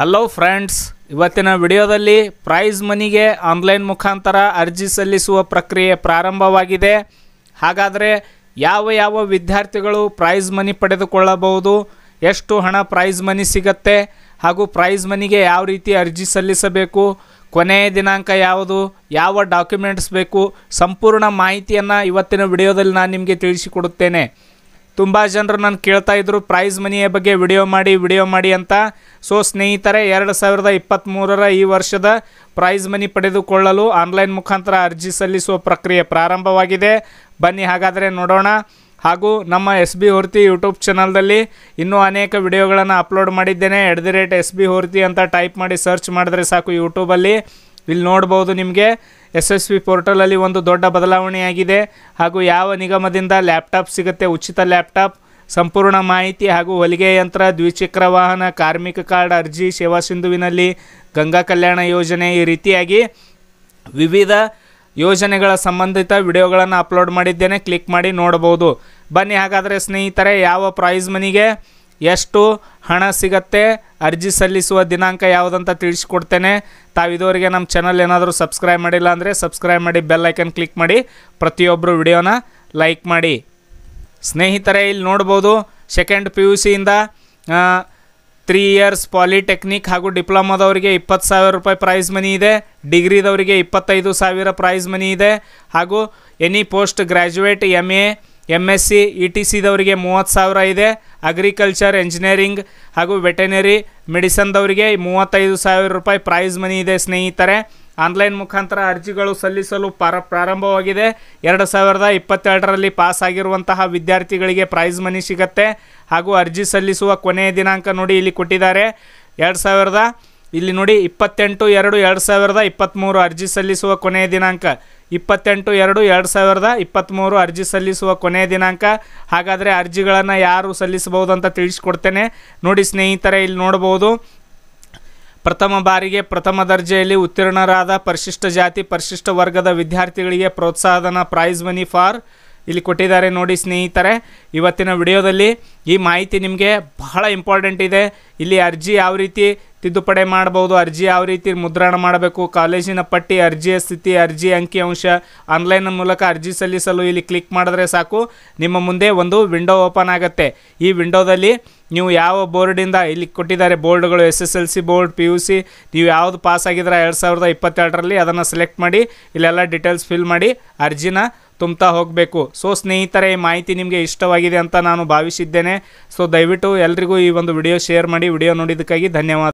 hello friends ಇವತ್ತಿನ ವಿಡಿಯೋದಲ್ಲಿ price ಮನಿಗೆ ಆನ್ಲೈನ್ ಮುಖಾಂತರ ಅರ್ಜಿ ಸಲ್ಲಿಸುವ ಪ್ರಕ್ರಿಯೆ ಪ್ರಾರಂಭವಾಗಿದೆ ಹಾಗಾದರೆ ಯಾವ ಯಾವ ವಿದ್ಯಾರ್ಥಿಗಳು ಪ್ರೈಸ್ ಮನಿ ಪಡೆದುಕೊಳ್ಳಬಹುದು ಎಷ್ಟು ಹಣ ಪ್ರೈಸ್ ಮನಿ ಸಿಗತ್ತೆ ಹಾಗೂ ಪ್ರೈಸ್ ಮನಿಗೆ ಯಾವ ರೀತಿ ಅರ್ಜಿ ಸಲ್ಲಿಸಬೇಕು ಕೊನೆಯ ದಿನಾಂಕ ಯಾವುದು ಯಾವ ಡಾಕ್ಯುಮೆಂಟ್ಸ್ ಬೇಕು ಸಂಪೂರ್ಣ ಮಾಹಿತಿಯನ್ನು ಇವತ್ತಿನ ವಿಡಿಯೋದಲ್ಲಿ ನಾನು ನಿಮಗೆ ತಿಳಿಸಿಕೊಡುತ್ತೇನೆ ತುಂಬ ಜನರು ನಾನು ಕೇಳ್ತಾ ಇದ್ರು ಪ್ರೈಸ್ ಮನಿಯ ಬಗ್ಗೆ ವಿಡಿಯೋ ಮಾಡಿ ವಿಡಿಯೋ ಮಾಡಿ ಅಂತ ಸೊ ಸ್ನೇಹಿತರೆ ಎರಡು ಸಾವಿರದ ಇಪ್ಪತ್ತ್ಮೂರರ ಈ ವರ್ಷದ ಪ್ರೈಸ್ ಮನಿ ಪಡೆದುಕೊಳ್ಳಲು ಆನ್ಲೈನ್ ಮುಖಾಂತರ ಅರ್ಜಿ ಸಲ್ಲಿಸುವ ಪ್ರಕ್ರಿಯೆ ಪ್ರಾರಂಭವಾಗಿದೆ ಬನ್ನಿ ಹಾಗಾದರೆ ನೋಡೋಣ ಹಾಗೂ ನಮ್ಮ ಎಸ್ ಬಿ ಹೊರ್ತಿ ಯೂಟ್ಯೂಬ್ ಚಾನಲ್ದಲ್ಲಿ ಇನ್ನೂ ಅನೇಕ ವಿಡಿಯೋಗಳನ್ನು ಅಪ್ಲೋಡ್ ಮಾಡಿದ್ದೇನೆ at the rate S B Horti ಅಂತ ಟೈಪ್ ಮಾಡಿ ಸರ್ಚ್ ಮಾಡಿದ್ರೆ ಸಾಕು ಯೂಟ್ಯೂಬಲ್ಲಿ ಇಲ್ಲಿ ನೋಡ್ಬೋದು ನಿಮಗೆ ಎಸ್ ಎಸ್ ವಿ ಪೋರ್ಟಲಲ್ಲಿ ಒಂದು ದೊಡ್ಡ ಬದಲಾವಣೆಯಾಗಿದೆ ಹಾಗೂ ಯಾವ ನಿಗಮದಿಂದ ಲ್ಯಾಪ್ಟಾಪ್ ಸಿಗುತ್ತೆ ಉಚಿತ ಲ್ಯಾಪ್ಟಾಪ್ ಸಂಪೂರ್ಣ ಮಾಹಿತಿ ಹಾಗೂ ಹೊಲಿಗೆ ಯಂತ್ರ ದ್ವಿಚಕ್ರ ವಾಹನ ಕಾರ್ಮಿಕ ಕಾರ್ಡ್ ಅರ್ಜಿ ಸೇವಾ ಸಿಂಧುವಿನಲ್ಲಿ ಗಂಗಾ ಕಲ್ಯಾಣ ಯೋಜನೆ ಈ ರೀತಿಯಾಗಿ ವಿವಿಧ ಯೋಜನೆಗಳ ಸಂಬಂಧಿತ ವಿಡಿಯೋಗಳನ್ನು ಅಪ್ಲೋಡ್ ಮಾಡಿದ್ದೇನೆ ಕ್ಲಿಕ್ ಮಾಡಿ ನೋಡ್ಬೋದು ಬನ್ನಿ ಹಾಗಾದರೆ ಸ್ನೇಹಿತರೆ ಯಾವ ಪ್ರೈಸ್ ಮನಿಗೆ ಎಷ್ಟು ಹಣ ಸಿಗತ್ತೆ ಅರ್ಜಿ ಸಲ್ಲಿಸುವ ದಿನಾಂಕ ಯಾವುದಂತ ತಿಳಿಸಿಕೊಡ್ತೇನೆ ತಾವು ಇದುವರೆಗೆ ನಮ್ಮ ಚಾನಲ್ ಏನಾದರೂ ಸಬ್ಸ್ಕ್ರೈಬ್ ಮಾಡಿಲ್ಲ ಅಂದರೆ ಸಬ್ಸ್ಕ್ರೈಬ್ ಮಾಡಿ ಬೆಲ್ ಐಕನ್ ಕ್ಲಿಕ್ ಮಾಡಿ ಪ್ರತಿಯೊಬ್ಬರು ವಿಡಿಯೋನ ಲೈಕ್ ಮಾಡಿ ಸ್ನೇಹಿತರೆ ಇಲ್ಲಿ ನೋಡ್ಬೋದು ಸೆಕೆಂಡ್ ಪಿ ಯು ಸಿಯಿಂದ ತ್ರೀ ಇಯರ್ಸ್ ಪಾಲಿಟೆಕ್ನಿಕ್ ಹಾಗೂ ಡಿಪ್ಲೊಮಾದವರಿಗೆ ಇಪ್ಪತ್ತು ಸಾವಿರ ರೂಪಾಯಿ ಪ್ರೈಸ್ ಮನಿ ಇದೆ ಡಿಗ್ರಿದವರಿಗೆ ಇಪ್ಪತ್ತೈದು ಸಾವಿರ ಪ್ರೈಸ್ ಮನಿ ಇದೆ ಹಾಗೂ any post graduate M A M S C E e T ಸಿದವರಿಗೆ ಮೂವತ್ತು ಸಾವಿರ ಇದೆ ಅಗ್ರಿಕಲ್ಚರ್ ಎಂಜಿನಿಯರಿಂಗ್ ಹಾಗೂ ವೆಟನರಿ ಮೆಡಿಸನ್ದವರಿಗೆ ಮೂವತ್ತೈದು ಸಾವಿರ ರೂಪಾಯಿ ಪ್ರೈಸ್ ಮನಿ ಇದೆ ಸ್ನೇಹಿತರೆ ಆನ್ಲೈನ್ ಮುಖಾಂತರ ಅರ್ಜಿಗಳು ಸಲ್ಲಿಸಲು ಪ್ರಾರ ಪ್ರಾರಂಭವಾಗಿದೆ ಎರಡು ಸಾವಿರದ ಇಪ್ಪತ್ತೆರಡರಲ್ಲಿ ಪಾಸ್ ಆಗಿರುವಂತಹ ವಿದ್ಯಾರ್ಥಿಗಳಿಗೆ ಪ್ರೈಸ್ ಮನಿ ಸಿಗತ್ತೆ ಹಾಗೂ ಅರ್ಜಿ ಸಲ್ಲಿಸುವ ಕೊನೆಯ ದಿನಾಂಕ ನೋಡಿ ಇಲ್ಲಿ ಕೊಟ್ಟಿದ್ದಾರೆ ಎರಡು ಸಾವಿರದ ಇಲ್ಲಿ ನೋಡಿ ಇಪ್ಪತ್ತೆಂಟು ಎರಡು ಎರಡು ಸಾವಿರದ ಇಪ್ಪತ್ತ್ಮೂರು ಅರ್ಜಿ ಸಲ್ಲಿಸುವ ಕೊನೆಯ ದಿನಾಂಕ ಇಪ್ಪತ್ತೆಂಟು ಎರಡು ಎರಡು ಸಾವಿರದ ಇಪ್ಪತ್ತ್ಮೂರು ಅರ್ಜಿ ಸಲ್ಲಿಸುವ ಕೊನೆಯ ದಿನಾಂಕ ಹಾಗಾದರೆ ಅರ್ಜಿಗಳನ್ನು ಯಾರು ಸಲ್ಲಿಸಬಹುದು ಅಂತ ತಿಳಿಸ್ಕೊಡ್ತೇನೆ ನೋಡಿ ಸ್ನೇಹಿತರೆ ಇಲ್ಲಿ ನೋಡಬಹುದು ಪ್ರಥಮ ಬಾರಿಗೆ ಪ್ರಥಮ ದರ್ಜೆಯಲ್ಲಿ ಉತ್ತೀರ್ಣರಾದ ಪರಿಶಿಷ್ಟ ಜಾತಿ ಪರಿಶಿಷ್ಟ ವರ್ಗದ ವಿದ್ಯಾರ್ಥಿಗಳಿಗೆ ಪ್ರೋತ್ಸಾಹಧನ ಪ್ರೈಸ್ ಮನಿ ಫಾರ್ ಇಲ್ಲಿ ಕೊಟ್ಟಿದ್ದಾರೆ ನೋಡಿ ಸ್ನೇಹಿತರೆ ಇವತ್ತಿನ ವಿಡಿಯೋದಲ್ಲಿ ಈ ಮಾಹಿತಿ ನಿಮಗೆ ಬಹಳ ಇಂಪಾರ್ಟೆಂಟ್ ಇದೆ ಇಲ್ಲಿ ಅರ್ಜಿ ಯಾವ ರೀತಿ ತಿದ್ದುಪಡಿ ಮಾಡಬಹುದು ಅರ್ಜಿ ಯಾವ ರೀತಿ ಮುದ್ರಣ ಮಾಡಬೇಕು ಕಾಲೇಜಿನ ಪಟ್ಟಿ ಅರ್ಜಿಯ ಸ್ಥಿತಿ ಅರ್ಜಿ ಅಂಕಿಅಂಶ ಆನ್ಲೈನ್ ಮೂಲಕ ಅರ್ಜಿ ಸಲ್ಲಿಸಲು ಇಲ್ಲಿ ಕ್ಲಿಕ್ ಮಾಡಿದ್ರೆ ಸಾಕು ನಿಮ್ಮ ಮುಂದೆ ಒಂದು ವಿಂಡೋ ಓಪನ್ ಆಗುತ್ತೆ ಈ ವಿಂಡೋದಲ್ಲಿ ನೀವು ಯಾವ ಬೋರ್ಡಿಂದ ಇಲ್ಲಿ ಕೊಟ್ಟಿದ್ದಾರೆ ಬೋರ್ಡ್ಗಳು S S L C board P U C ನೀವು ಯಾವುದು ಪಾಸ್ ಆಗಿದ್ರೆ ಎರಡು ಸಾವಿರದ ಇಪ್ಪತ್ತೆರಡರಲ್ಲಿ ಅದನ್ನು ಸೆಲೆಕ್ಟ್ ಮಾಡಿ ಇಲ್ಲೆಲ್ಲ ಡೀಟೇಲ್ಸ್ ಫಿಲ್ ಮಾಡಿ ಅರ್ಜಿನ ತುಂಬ್ತಾ ಹೋಗಬೇಕು ಸೊ ಸ್ನೇಹಿತರೆ ಈ ಮಾಹಿತಿ ನಿಮಗೆ ಇಷ್ಟವಾಗಿದೆ ಅಂತ ನಾನು ಭಾವಿಸಿದ್ದೇನೆ ಸೊ ದಯವಿಟ್ಟು ಎಲ್ರಿಗೂ ಈ ಒಂದು ವಿಡಿಯೋ ಶೇರ್ ಮಾಡಿ ವಿಡಿಯೋ ನೋಡಿದ್ದಕ್ಕಾಗಿ ಧನ್ಯವಾದ